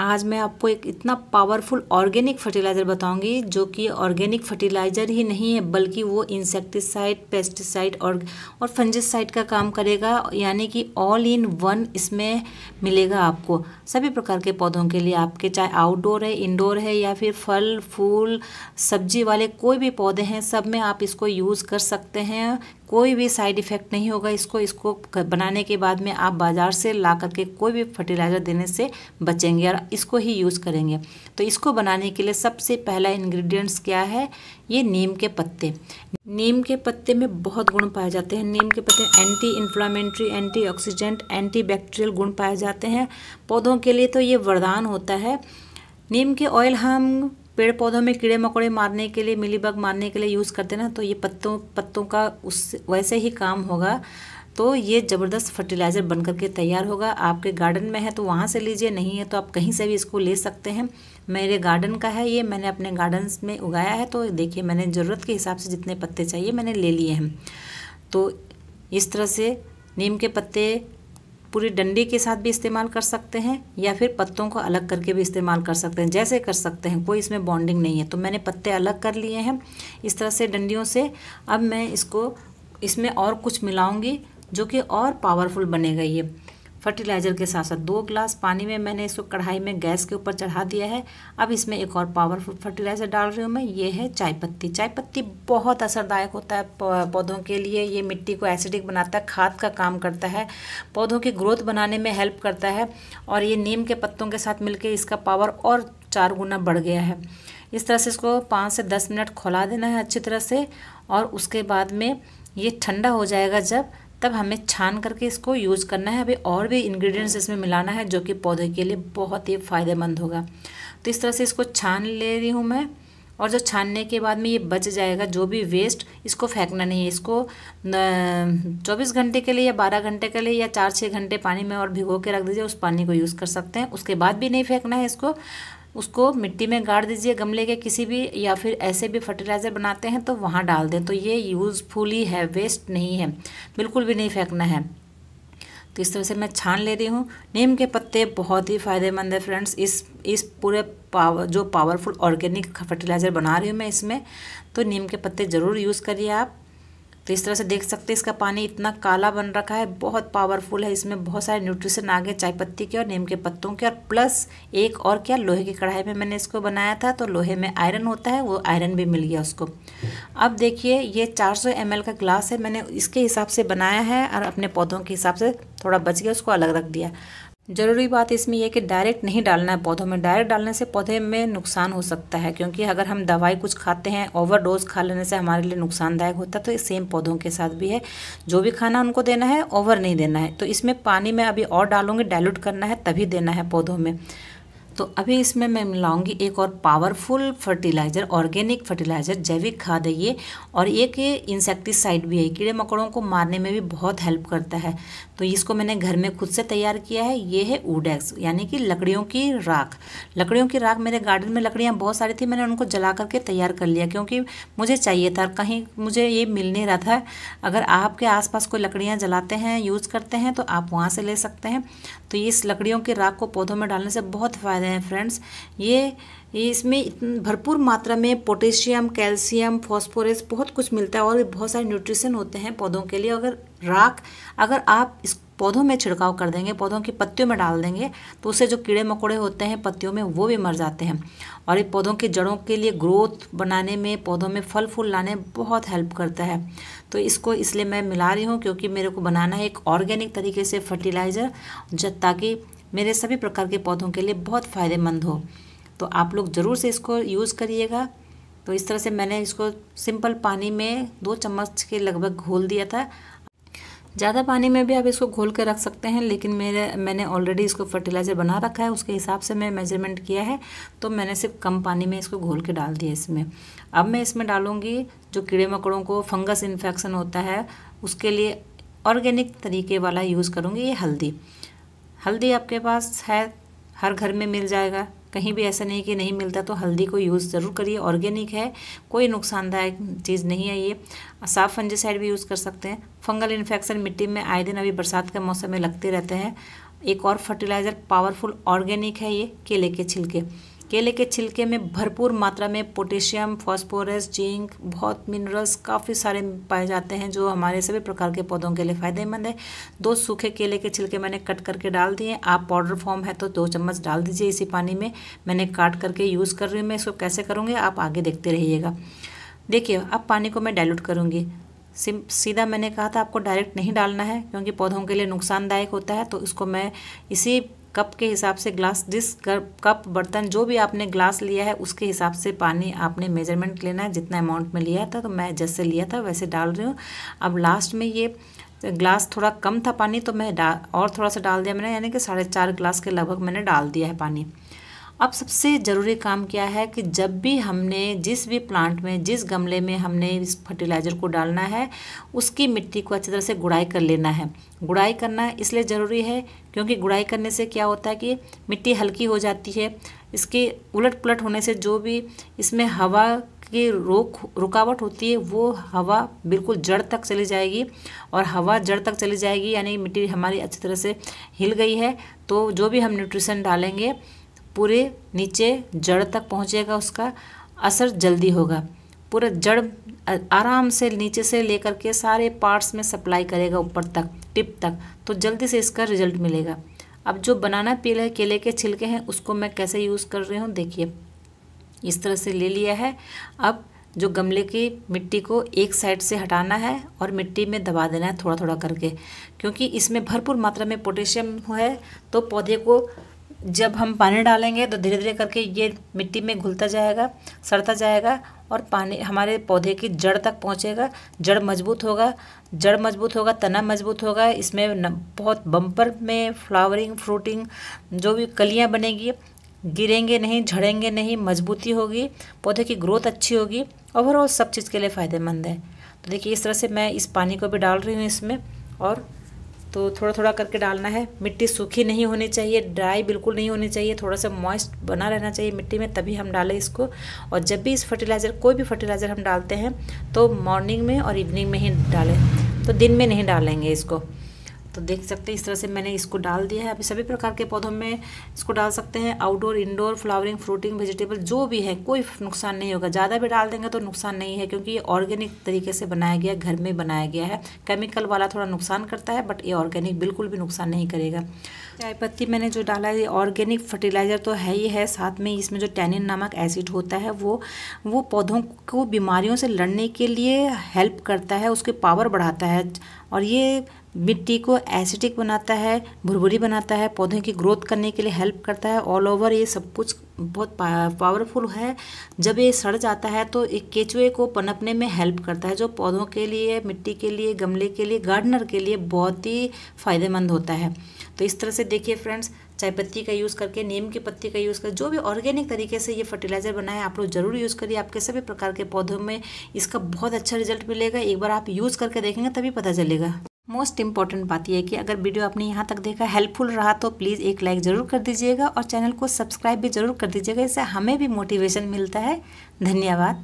आज मैं आपको एक इतना पावरफुल ऑर्गेनिक फर्टिलाइज़र बताऊंगी जो कि ऑर्गेनिक फर्टिलाइज़र ही नहीं है बल्कि वो इंसेक्टिसाइड पेस्टिसाइड और और फंजिसाइड का काम करेगा यानी कि ऑल इन वन इसमें मिलेगा आपको सभी प्रकार के पौधों के लिए आपके चाहे आउटडोर है इंडोर है या फिर फल फूल सब्जी वाले कोई भी पौधे हैं सब में आप इसको यूज़ कर सकते हैं कोई भी साइड इफ़ेक्ट नहीं होगा इसको इसको बनाने के बाद में आप बाज़ार से ला करके कोई भी फर्टिलाइज़र देने से बचेंगे और इसको ही यूज़ करेंगे तो इसको बनाने के लिए सबसे पहला इंग्रेडिएंट्स क्या है ये नीम के पत्ते नीम के पत्ते में बहुत गुण पाए जाते हैं नीम के पत्ते anti inflammatory anti oxidant anti bacterial गुण पाए जाते हैं पौधों के लिए तो ये वरदान होता है नीम के ऑयल हम पेड़ पौधों में कीड़े मकोड़े मारने के लिए मिलीबग मारने के लिए यूज़ करते ना तो ये पत्तों पत्तों का उस वैसे ही काम होगा तो ये ज़बरदस्त फर्टिलाइज़र बन करके तैयार होगा आपके गार्डन में है तो वहाँ से लीजिए नहीं है तो आप कहीं से भी इसको ले सकते हैं मेरे गार्डन का है ये मैंने अपने गार्डन में उगाया है तो देखिए मैंने ज़रूरत के हिसाब से जितने पत्ते चाहिए मैंने ले लिए हैं तो इस तरह से नीम के पत्ते पूरे डंडे के साथ भी इस्तेमाल कर सकते हैं या फिर पत्तों को अलग करके भी इस्तेमाल कर सकते हैं जैसे कर सकते हैं कोई इसमें बॉन्डिंग नहीं है तो मैंने पत्ते अलग कर लिए हैं इस तरह से डंडियों से अब मैं इसको इसमें और कुछ मिलाऊंगी जो कि और पावरफुल बनेगा ये फर्टिलाइज़र के साथ साथ दो ग्लास पानी में मैंने इसको कढ़ाई में गैस के ऊपर चढ़ा दिया है अब इसमें एक और पावरफुल फर्टिलाइज़र डाल रही हूँ मैं ये है चाय पत्ती चाय पत्ती बहुत असरदायक होता है पौधों के लिए ये मिट्टी को एसिडिक बनाता है खाद का काम करता है पौधों की ग्रोथ बनाने में हेल्प करता है और ये नीम के पत्तों के साथ मिलकर इसका पावर और चार गुना बढ़ गया है इस तरह से इसको पाँच से दस मिनट खोला देना है अच्छी तरह से और उसके बाद में ये ठंडा हो जाएगा जब तब हमें छान करके इसको यूज़ करना है अभी और भी इंग्रेडिएंट्स इसमें मिलाना है जो कि पौधे के लिए बहुत ही फ़ायदेमंद होगा तो इस तरह से इसको छान ले रही हूँ मैं और जो छानने के बाद में ये बच जाएगा जो भी वेस्ट इसको फेंकना नहीं है इसको चौबीस घंटे के लिए या बारह घंटे के लिए या चार छः घंटे पानी में और भिगो के रख दीजिए उस पानी को यूज़ कर सकते हैं उसके बाद भी नहीं फेंकना है इसको उसको मिट्टी में गाड़ दीजिए गमले के किसी भी या फिर ऐसे भी फर्टिलाइज़र बनाते हैं तो वहाँ डाल दें तो ये यूज़फुली है वेस्ट नहीं है बिल्कुल भी नहीं फेंकना है तो इस तरह से मैं छान ले रही हूँ नीम के पत्ते बहुत ही फ़ायदेमंद है फ्रेंड्स इस इस पूरे पावर जो पावरफुल ऑर्गेनिक फर्टिलाइज़र बना रही हूँ मैं इसमें तो नीम के पत्ते ज़रूर यूज़ करिए आप तो इस तरह से देख सकते हैं इसका पानी इतना काला बन रखा है बहुत पावरफुल है इसमें बहुत सारे न्यूट्रिशन आ गए चाय पत्ती के और नीम के पत्तों के और प्लस एक और क्या लोहे की कढ़ाई में मैंने इसको बनाया था तो लोहे में आयरन होता है वो आयरन भी मिल गया उसको अब देखिए ये 400 सौ का ग्लास है मैंने इसके हिसाब से बनाया है और अपने पौधों के हिसाब से थोड़ा बच गया उसको अलग रख दिया ज़रूरी बात इसमें यह कि डायरेक्ट नहीं डालना है पौधों में डायरेक्ट डालने से पौधे में नुकसान हो सकता है क्योंकि अगर हम दवाई कुछ खाते हैं ओवरडोज खा लेने से हमारे लिए नुकसानदायक होता है तो सेम पौधों के साथ भी है जो भी खाना उनको देना है ओवर नहीं देना है तो इसमें पानी में अभी और डालूंगी डायलूट करना है तभी देना है पौधों में तो अभी इसमें मैं मिलाऊंगी एक और पावरफुल फर्टिलाइज़र ऑर्गेनिक फर्टिलाइज़र जैविक खाद है ये और एक इंसेक्टिसाइड भी है कीड़े मकोड़ों को मारने में भी बहुत हेल्प करता है तो इसको मैंने घर में खुद से तैयार किया है ये है ऊडेक्स यानी कि लकड़ियों की राख लकड़ियों की राख मेरे गार्डन में लकड़ियाँ बहुत सारी थी मैंने उनको जला करके तैयार कर लिया क्योंकि मुझे चाहिए था कहीं मुझे ये मिल नहीं रहा था अगर आपके आसपास कोई लकड़ियाँ जलाते हैं यूज़ करते हैं तो आप वहाँ से ले सकते हैं तो इस लकड़ियों की राख को पौधों में डालने से बहुत फ़ायदे हैं फ्रेंड्स ये इसमें भरपूर मात्रा में पोटेशियम कैल्शियम फॉस्फोरस बहुत कुछ मिलता है और बहुत सारे न्यूट्रिशन होते हैं पौधों के लिए अगर राख अगर आप इस पौधों में छिड़काव कर देंगे पौधों की पत्तियों में डाल देंगे तो उससे जो कीड़े मकोड़े होते हैं पत्तियों में वो भी मर जाते हैं और ये पौधों की जड़ों के लिए ग्रोथ बनाने में पौधों में फल फूल लाने बहुत हेल्प करता है तो इसको इसलिए मैं मिला रही हूँ क्योंकि मेरे को बनाना है एक ऑर्गेनिक तरीके से फर्टिलाइज़र ताकि मेरे सभी प्रकार के पौधों के लिए बहुत फ़ायदेमंद हो तो आप लोग ज़रूर से इसको यूज़ करिएगा तो इस तरह से मैंने इसको सिंपल पानी में दो चम्मच के लगभग घोल दिया था ज़्यादा पानी में भी आप इसको घोल के रख सकते हैं लेकिन मेरे मैंने ऑलरेडी इसको फर्टिलाइज़र बना रखा है उसके हिसाब से मैं मेजरमेंट किया है तो मैंने सिर्फ कम पानी में इसको घोल के डाल दिया इसमें अब मैं इसमें डालूँगी जो कीड़े मकड़ों को फंगस इन्फेक्शन होता है उसके लिए ऑर्गेनिक तरीके वाला यूज़ करूँगी ये हल्दी हल्दी आपके पास है हर घर में मिल जाएगा कहीं भी ऐसा नहीं कि नहीं मिलता तो हल्दी को यूज़ ज़रूर करिए ऑर्गेनिक है कोई नुकसानदायक चीज़ नहीं है ये साफ़ फंजेसाइड भी यूज़ कर सकते हैं फंगल इन्फेक्शन मिट्टी में आए दिन अभी बरसात के मौसम में लगते रहते हैं एक और फर्टिलाइज़र पावरफुल ऑर्गेनिक है ये केले के छिलके केले के छिलके में भरपूर मात्रा में पोटेशियम फॉस्फोरस जिंक बहुत मिनरल्स काफ़ी सारे पाए जाते हैं जो हमारे सभी प्रकार के पौधों के लिए फ़ायदेमंद है दो सूखे केले के छिलके मैंने कट करके डाल दिए आप पाउडर फॉर्म है तो दो चम्मच डाल दीजिए इसी पानी में मैंने काट करके यूज़ कर रही हूँ मैं इसको कैसे करूँगी आप आगे देखते रहिएगा देखिए अब पानी को मैं डायल्यूट करूँगी सिम सीधा मैंने कहा था आपको डायरेक्ट नहीं डालना है क्योंकि पौधों के लिए नुकसानदायक होता है तो इसको मैं इसी कप के हिसाब से ग्लास जिस कप बर्तन जो भी आपने ग्लास लिया है उसके हिसाब से पानी आपने मेजरमेंट लेना है जितना अमाउंट में लिया था तो मैं जैसे लिया था वैसे डाल रही हूँ अब लास्ट में ये ग्लास थोड़ा कम था पानी तो मैं और थोड़ा सा डाल दिया मैंने यानी कि साढ़े चार ग्लास के लगभग मैंने डाल दिया है पानी अब सबसे ज़रूरी काम क्या है कि जब भी हमने जिस भी प्लांट में जिस गमले में हमने इस फर्टिलाइज़र को डालना है उसकी मिट्टी को अच्छी तरह से गुड़ाई कर लेना है गुड़ाई करना इसलिए ज़रूरी है क्योंकि गुड़ाई करने से क्या होता है कि मिट्टी हल्की हो जाती है इसके उलट पुलट होने से जो भी इसमें हवा की रोक रुकावट होती है वो हवा बिल्कुल जड़ तक चली जाएगी और हवा जड़ तक चली जाएगी यानी मिट्टी हमारी अच्छी तरह से हिल गई है तो जो भी हम न्यूट्रिशन डालेंगे पूरे नीचे जड़ तक पहुँचेगा उसका असर जल्दी होगा पूरा जड़ आराम से नीचे से लेकर के सारे पार्ट्स में सप्लाई करेगा ऊपर तक टिप तक तो जल्दी से इसका रिजल्ट मिलेगा अब जो बनाना पील है केले के छिलके हैं उसको मैं कैसे यूज़ कर रही हूँ देखिए इस तरह से ले लिया है अब जो गमले की मिट्टी को एक साइड से हटाना है और मिट्टी में दबा देना है थोड़ा थोड़ा करके क्योंकि इसमें भरपूर मात्रा में पोटेशियम है तो पौधे को जब हम पानी डालेंगे तो धीरे धीरे करके ये मिट्टी में घुलता जाएगा सड़ता जाएगा और पानी हमारे पौधे की जड़ तक पहुंचेगा जड़ मजबूत होगा जड़ मजबूत होगा तना मजबूत होगा इसमें बहुत बम्पर में फ्लावरिंग फ्रूटिंग जो भी कलियां बनेगी गिरेंगे नहीं झड़ेंगे नहीं मजबूती होगी पौधे की ग्रोथ अच्छी होगी ओवरऑल सब चीज़ के लिए फ़ायदेमंद है तो देखिए इस तरह से मैं इस पानी को भी डाल रही हूँ इसमें और तो थोड़ा थोड़ा करके डालना है मिट्टी सूखी नहीं होनी चाहिए ड्राई बिल्कुल नहीं होनी चाहिए थोड़ा सा मॉइस्ट बना रहना चाहिए मिट्टी में तभी हम डालें इसको और जब भी इस फर्टिलाइज़र कोई भी फर्टिलाइज़र हम डालते हैं तो मॉर्निंग में और इवनिंग में ही डालें तो दिन में नहीं डालेंगे इसको तो देख सकते हैं इस तरह से मैंने इसको डाल दिया है अभी सभी प्रकार के पौधों में इसको डाल सकते हैं outdoor indoor flowering fruiting vegetable जो भी है कोई नुकसान नहीं होगा ज़्यादा भी डाल देंगे तो नुकसान नहीं है क्योंकि ये ऑर्गेनिक तरीके से बनाया गया घर में बनाया गया है केमिकल वाला थोड़ा नुकसान करता है बट ये ऑर्गेनिक बिल्कुल भी नुकसान नहीं करेगा चाय पत्ती मैंने जो डाला है ये ऑर्गेनिक फर्टिलाइज़र तो है ही है साथ में इसमें जो टैनिन नामक एसिड होता है वो वो पौधों को बीमारियों से लड़ने के लिए हेल्प करता है उसके पावर बढ़ाता है और ये मिट्टी को एसिडिक बनाता है भुरभुरी बनाता है पौधों की ग्रोथ करने के लिए हेल्प करता है ऑल ओवर ये सब कुछ बहुत पावरफुल है जब ये सड़ जाता है तो एक केचुए को पनपने में हेल्प करता है जो पौधों के लिए मिट्टी के लिए गमले के लिए गार्डनर के लिए बहुत ही फ़ायदेमंद होता है तो इस तरह से देखिए फ्रेंड्स चाय पत्ती का यूज़ करके नीम की पत्ती का यूज़ कर जो भी ऑर्गेनिक तरीके से ये फर्टिलाइज़र बनाए आप लोग ज़रूर यूज़ करिए आपके सभी प्रकार के पौधों में इसका बहुत अच्छा रिजल्ट मिलेगा एक बार आप यूज़ करके देखेंगे तभी पता चलेगा मोस्ट इंपॉर्टेंट बात यह है कि अगर वीडियो आपने यहाँ तक देखा हेल्पफुल रहा तो प्लीज़ एक लाइक ज़रूर कर दीजिएगा और चैनल को सब्सक्राइब भी ज़रूर कर दीजिएगा इससे हमें भी मोटिवेशन मिलता है धन्यवाद